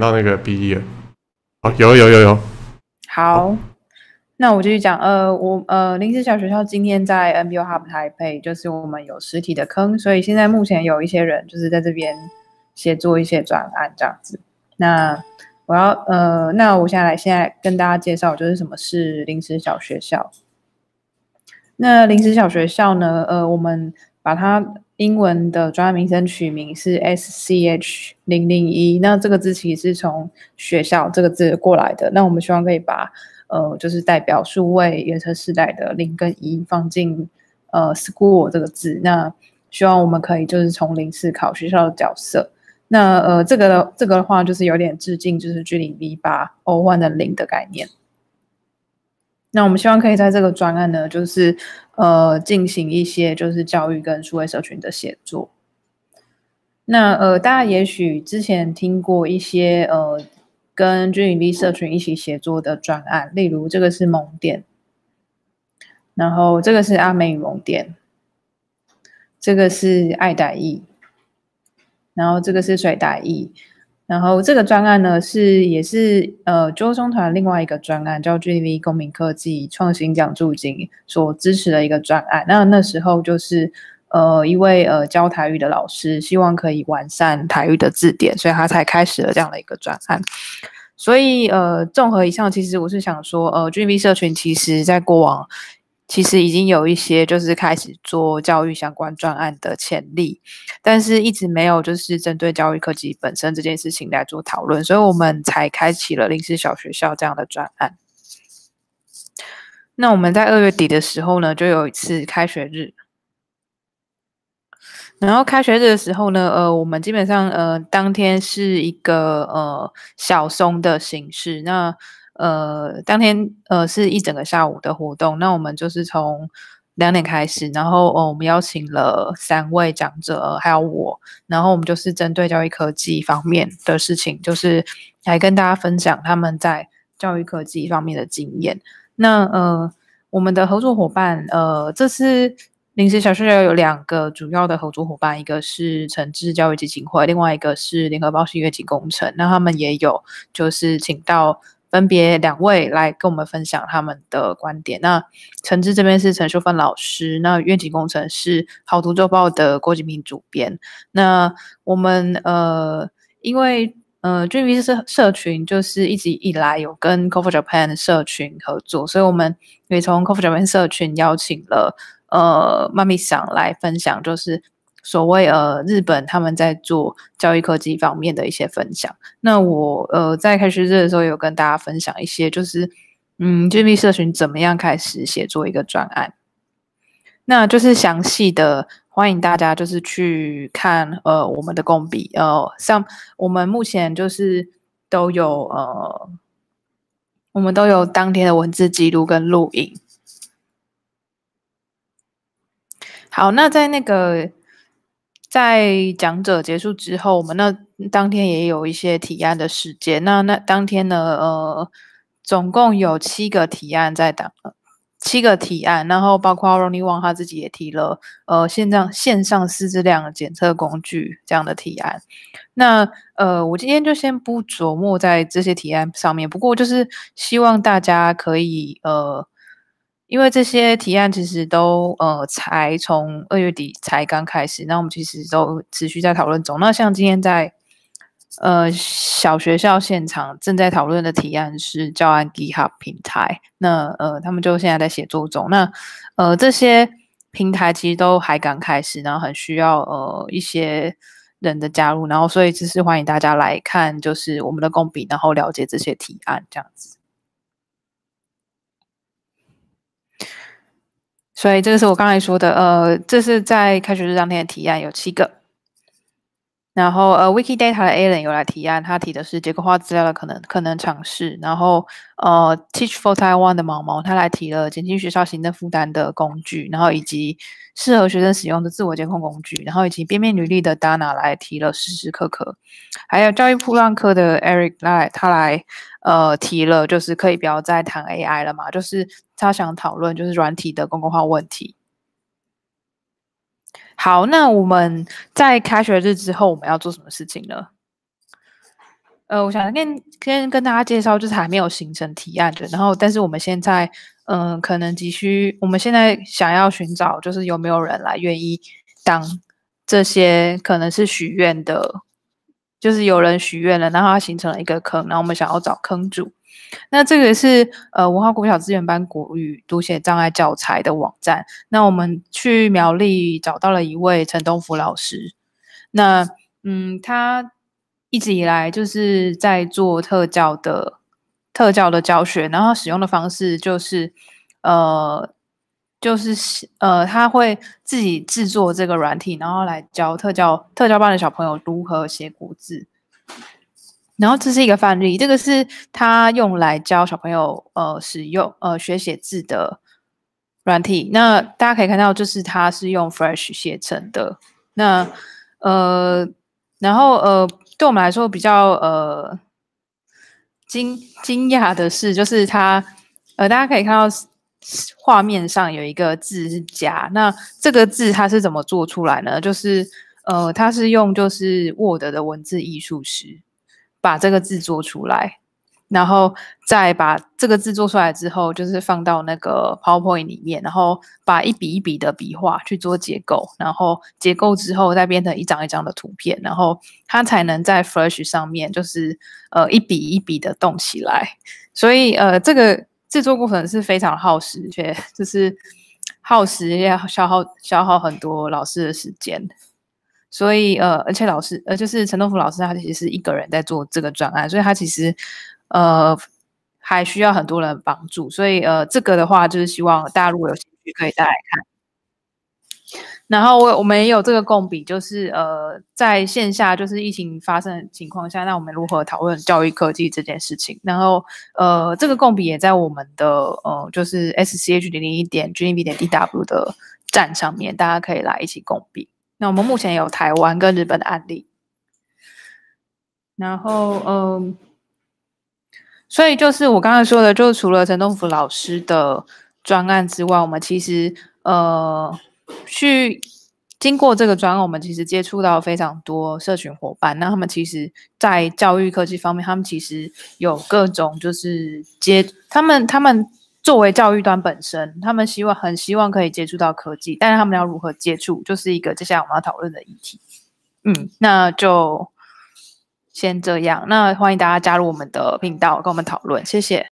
到那个 B E 了，好，有有有有，好，那我继续讲，呃，我呃，临时小学校今天在 N B O Hub 台北，就是我们有实体的坑，所以现在目前有一些人就是在这边协助一些转案这样子。那我要呃，那我现在来现在跟大家介绍，就是什么是临时小学校。那临时小学校呢，呃，我们把它。英文的专业名称取名是 S C H 零零一，那这个字其实是从学校这个字过来的。那我们希望可以把，呃，就是代表数位原车世代的零跟一放进，呃，school 这个字。那希望我们可以就是从零思考学校的角色。那呃，这个的这个的话就是有点致敬，就是距离 V 八 O one 的零的概念。那我们希望可以在这个专案呢，就是呃进行一些就是教育跟数位社群的写作。那呃大家也许之前听过一些呃跟君 m b 社群一起写作的专案，例如这个是蒙店，然后这个是阿美与蒙店，这个是爱达义，然后这个是水达义。然后这个专案呢，是也是呃，中团另外一个专案，叫 g v 公民科技创新奖助金所支持的一个专案。那那时候就是呃，一位呃教台语的老师，希望可以完善台语的字典，所以他才开始了这样的一个专案。所以呃，综合以上，其实我是想说，呃 g v 社群其实在过往。其实已经有一些就是开始做教育相关专案的潜力，但是一直没有就是针对教育科技本身这件事情来做讨论，所以我们才开启了临时小学校这样的专案。那我们在二月底的时候呢，就有一次开学日，然后开学日的时候呢，呃，我们基本上呃当天是一个呃小松的形式，那。呃，当天呃是一整个下午的活动，那我们就是从两点开始，然后哦，我们邀请了三位讲者，还有我，然后我们就是针对教育科技方面的事情，就是来跟大家分享他们在教育科技方面的经验。那呃，我们的合作伙伴，呃，这次临时小学校有两个主要的合作伙伴，一个是诚志教育基金会，另外一个是联合报新越景工程，那他们也有就是请到。分别两位来跟我们分享他们的观点。那陈志这边是陈秀芬老师，那愿景工程是好图周报的郭景平主编。那我们呃，因为呃 j u 是社社群就是一直以来有跟 Coffee Japan 社群合作，所以我们也从 Coffee Japan 社群邀请了呃妈咪想来分享，就是。所谓呃，日本他们在做教育科技方面的一些分享。那我呃在开学日的时候有跟大家分享一些，就是嗯，建立社群怎么样开始写作一个专案。那就是详细的欢迎大家就是去看呃我们的工笔呃，像我们目前就是都有呃，我们都有当天的文字记录跟录影。好，那在那个。在讲者结束之后，我们那当天也有一些提案的时间。那那当天呢，呃，总共有七个提案在等，七个提案，然后包括 w 罗 n 旺他自己也提了，呃，线上线上识字量检测工具这样的提案。那呃，我今天就先不琢磨在这些提案上面，不过就是希望大家可以呃。因为这些提案其实都呃才从二月底才刚开始，那我们其实都持续在讨论中。那像今天在呃小学校现场正在讨论的提案是教案 GitHub 平台，那呃他们就现在在写作中。那呃这些平台其实都还刚开始，然后很需要呃一些人的加入，然后所以只是欢迎大家来看就是我们的公笔，然后了解这些提案这样子。所以这个是我刚才说的，呃，这是在开学日当天的体验，有七个。然后，呃，WikiData 的 a l a n 有来提案，他提的是结构化资料的可能可能尝试。然后，呃，TeachForTaiwan 的毛毛他来提了减轻学校行政负担的工具，然后以及适合学生使用的自我监控工具。然后，以及边边履历的 Dana 来提了时时刻刻。还有教育铺浪课的 Eric 来他来呃提了，就是可以不要再谈 AI 了嘛，就是他想讨论就是软体的公共化问题。好，那我们在开学日之后，我们要做什么事情呢？呃，我想跟先跟大家介绍，就是还没有形成提案的。然后，但是我们现在，嗯，可能急需，我们现在想要寻找，就是有没有人来愿意当这些可能是许愿的，就是有人许愿了，然后它形成了一个坑，然后我们想要找坑主。那这个是呃文化国小资源班国语读写障碍教材的网站。那我们去苗栗找到了一位陈东福老师。那嗯，他一直以来就是在做特教的特教的教学，然后使用的方式就是呃就是呃他会自己制作这个软体，然后来教特教特教班的小朋友如何写古字。然后这是一个范例，这个是他用来教小朋友呃使用呃学写字的软体。那大家可以看到，就是它是用 f r e s h 写成的。那呃，然后呃，对我们来说比较呃惊惊讶的是，就是它呃大家可以看到画面上有一个字是“加”，那这个字它是怎么做出来呢？就是呃它是用就是 Word 的文字艺术师。把这个字做出来，然后再把这个字做出来之后，就是放到那个 PowerPoint 里面，然后把一笔一笔的笔画去做结构，然后结构之后再变成一张一张的图片，然后它才能在 Flash 上面就是呃一笔一笔的动起来。所以呃这个制作过程是非常耗时，且就是耗时要消耗消耗很多老师的时间。所以呃，而且老师呃，就是陈东福老师，他其实是一个人在做这个专案，所以他其实呃还需要很多人帮助。所以呃，这个的话就是希望大家如果有兴趣可以再来看。然后我我们也有这个共比，就是呃在线下就是疫情发生的情况下，那我们如何讨论教育科技这件事情？然后呃，这个共比也在我们的呃就是 s c h 零零一点 G m b 点 d w 的站上面，大家可以来一起共比。那我们目前有台湾跟日本的案例，然后嗯，所以就是我刚才说的，就除了陈东福老师的专案之外，我们其实呃去经过这个专案，我们其实接触到非常多社群伙伴，那他们其实，在教育科技方面，他们其实有各种就是接他们他们。作为教育端本身，他们希望很希望可以接触到科技，但是他们要如何接触，就是一个接下来我们要讨论的议题。嗯，那就先这样。那欢迎大家加入我们的频道，跟我们讨论，谢谢。